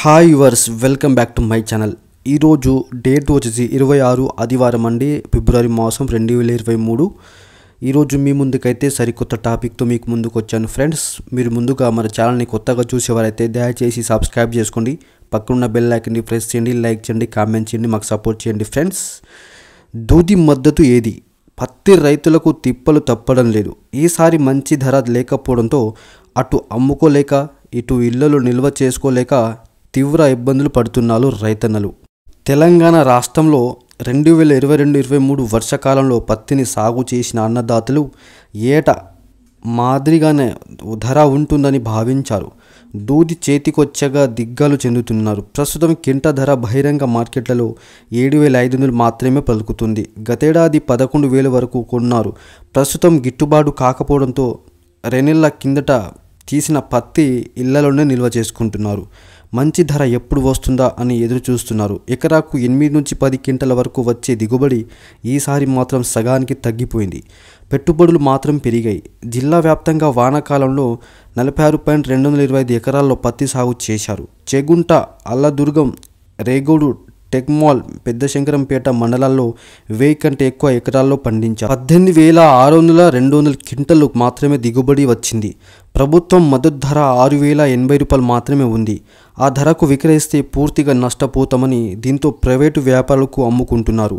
hi viewers welcome back to my channel ఈరోజు date వచ్చేసి ఇరవై ఆరు ఆదివారం అండి ఫిబ్రవరి మాసం రెండు వేల ఇరవై మూడు ఈరోజు మీ ముందుకైతే సరికొత్త టాపిక్తో మీకు ముందుకు వచ్చాను ఫ్రెండ్స్ మీరు ముందుగా మన ఛానల్ని కొత్తగా చూసేవారైతే దయచేసి సబ్స్క్రైబ్ చేసుకోండి పక్కనున్న బెల్ ఐకన్ని ప్రెస్ చేయండి లైక్ చేయండి కామెంట్ చేయండి మాకు సపోర్ట్ చేయండి ఫ్రెండ్స్ దూది మద్దతు ఏది పత్తి రైతులకు తిప్పలు తప్పడం లేదు ఈసారి మంచి ధర లేకపోవడంతో అటు అమ్ముకోలేక ఇటు ఇళ్లలో నిల్వ చేసుకోలేక తీవ్ర ఇబ్బందులు పడుతున్నారు రైతన్నలు తెలంగాణ రాష్ట్రంలో రెండు వేల ఇరవై రెండు ఇరవై మూడు వర్షకాలంలో పత్తిని సాగు చేసిన అన్నదాతలు ఏట మాదిరిగానే ధర ఉంటుందని భావించారు దూది చేతికొచ్చగా దిగ్గాలు చెందుతున్నారు ప్రస్తుతం కింట ధర బహిరంగ మార్కెట్లలో ఏడు వేల ఐదు వందలు మాత్రమే పలుకుతుంది గతేడాది పదకొండు వేల వరకు కొన్నారు ప్రస్తుతం గిట్టుబాటు కాకపోవడంతో రెనెళ్ల కిందట తీసిన పత్తి ఇళ్లలోనే నిల్వ చేసుకుంటున్నారు మంచి ధర ఎప్పుడు వస్తుందా అని ఎదురు చూస్తున్నారు ఎకరాకు ఎనిమిది నుంచి పది క్వింటల వరకు వచ్చే దిగుబడి ఈసారి మాత్రం సగానికి తగ్గిపోయింది పెట్టుబడులు మాత్రం పెరిగాయి జిల్లా వ్యాప్తంగా వానాకాలంలో నలభై ఆరు పాయింట్ రెండు వందల ఇరవై ఐదు ఎకరాల్లో పత్తి సాగు చేశారు చెగుంట అల్లదుర్గం రేగోడు టెక్మాల్ శంకరంపేట మండలాల్లో వెయ్యి కంటే ఎక్కువ ఎకరాల్లో పండించారు పద్దెనిమిది వేల ఆరు వందల రెండు వందల క్వింటలు మాత్రమే దిగుబడి వచ్చింది ప్రభుత్వం మద్దతు ధర ఆరు వేల ఎనభై రూపాయలు మాత్రమే ఉంది ఆ ధరకు విక్రయిస్తే పూర్తిగా నష్టపోతామని దీంతో ప్రైవేటు వ్యాపారులకు అమ్ముకుంటున్నారు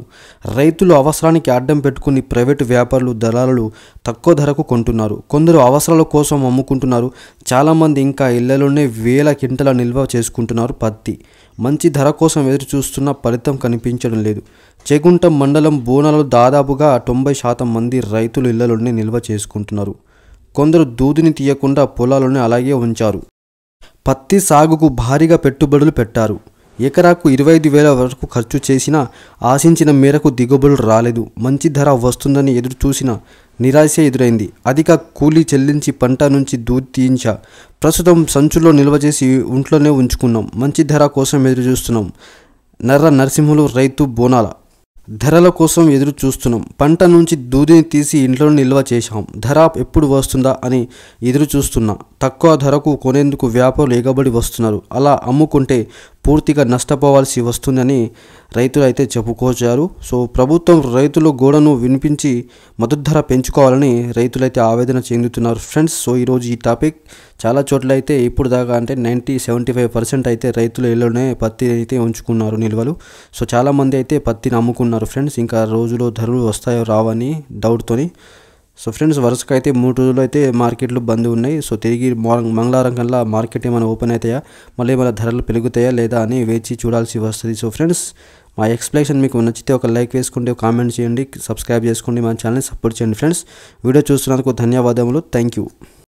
రైతులు అవసరానికి అడ్డం పెట్టుకుని ప్రైవేటు వ్యాపారులు దళాలు తక్కువ ధరకు కొంటున్నారు కొందరు అవసరాల కోసం అమ్ముకుంటున్నారు చాలామంది ఇంకా ఇళ్లలోనే వేల కింటల నిల్వ చేసుకుంటున్నారు పత్తి మంచి ధర కోసం ఎదురు చూస్తున్న ఫలితం కనిపించడం లేదు చేగుంట మండలం బోనాలు దాదాపుగా తొంభై శాతం మంది రైతులు ఇళ్లలోనే నిల్వ చేసుకుంటున్నారు కొందరు దూదిని తీయకుండా పొలాలను అలాగే ఉంచారు పత్తి సాగుకు భారీగా పెట్టుబడులు పెట్టారు ఎకరాకు ఇరవై ఐదు వేల వరకు ఖర్చు చేసినా ఆశించిన మేరకు దిగుబడులు రాలేదు మంచి ధర వస్తుందని ఎదురు చూసిన నిరాశ ఎదురైంది అధిక కూలీ చెల్లించి పంట నుంచి దూది తీయించా ప్రస్తుతం సంచుల్లో నిల్వ చేసి ఇంట్లోనే ఉంచుకున్నాం మంచి ధర కోసం ఎదురు చూస్తున్నాం నర్ర నరసింహులు రైతు బోనాల ధరల కోసం ఎదురు చూస్తున్నాం పంట నుంచి దూదిని తీసి ఇంట్లో నిల్వ చేశాం ధర ఎప్పుడు వస్తుందా అని ఎదురు చూస్తున్నా తక్కువ ధరకు కొనేందుకు వ్యాపారులు ఎగబడి వస్తున్నారు అలా అమ్ముకుంటే పూర్తిగా నష్టపోవాల్సి వస్తుందని రైతులు అయితే చెప్పుకొచ్చారు సో ప్రభుత్వం రైతుల గోడను వినిపించి మద్దతు ధర పెంచుకోవాలని రైతులైతే ఆవేదన చెందుతున్నారు ఫ్రెండ్స్ సో ఈరోజు ఈ టాపిక్ చాలా చోట్ల అయితే ఇప్పుడు దాకా అంటే నైంటీ సెవెంటీ ఫైవ్ పర్సెంట్ అయితే రైతులు ఇళ్ళలోనే పత్తి అయితే ఉంచుకున్నారు నిల్వలు సో చాలామంది అయితే పత్తిని అమ్ముకున్నారు ఫ్రెండ్స్ ఇంకా రోజులో ధరలు వస్తాయో రావని డౌట్తోని సో ఫ్రెండ్స్ వరుసగా అయితే మూడు రోజులు అయితే మార్కెట్లు బంద్ ఉన్నాయి సో తిరిగి మంగళవారం కల్లా మార్కెట్ ఏమైనా ఓపెన్ అవుతాయా మళ్ళీ ఏమైనా ధరలు పెరుగుతాయా లేదా అని వేచి చూడాల్సి వస్తుంది సో ఫ్రెండ్స్ మా ఎక్స్ప్లెనేషన్ మీకు నచ్చితే ఒక లైక్ వేసుకోండి కామెంట్ చేయండి సబ్స్క్రైబ్ చేసుకోండి మా ఛానల్ని సపోర్ట్ చేయండి ఫ్రెండ్స్ వీడియో చూస్తున్నందుకు ధన్యవాదములు థ్యాంక్ యూ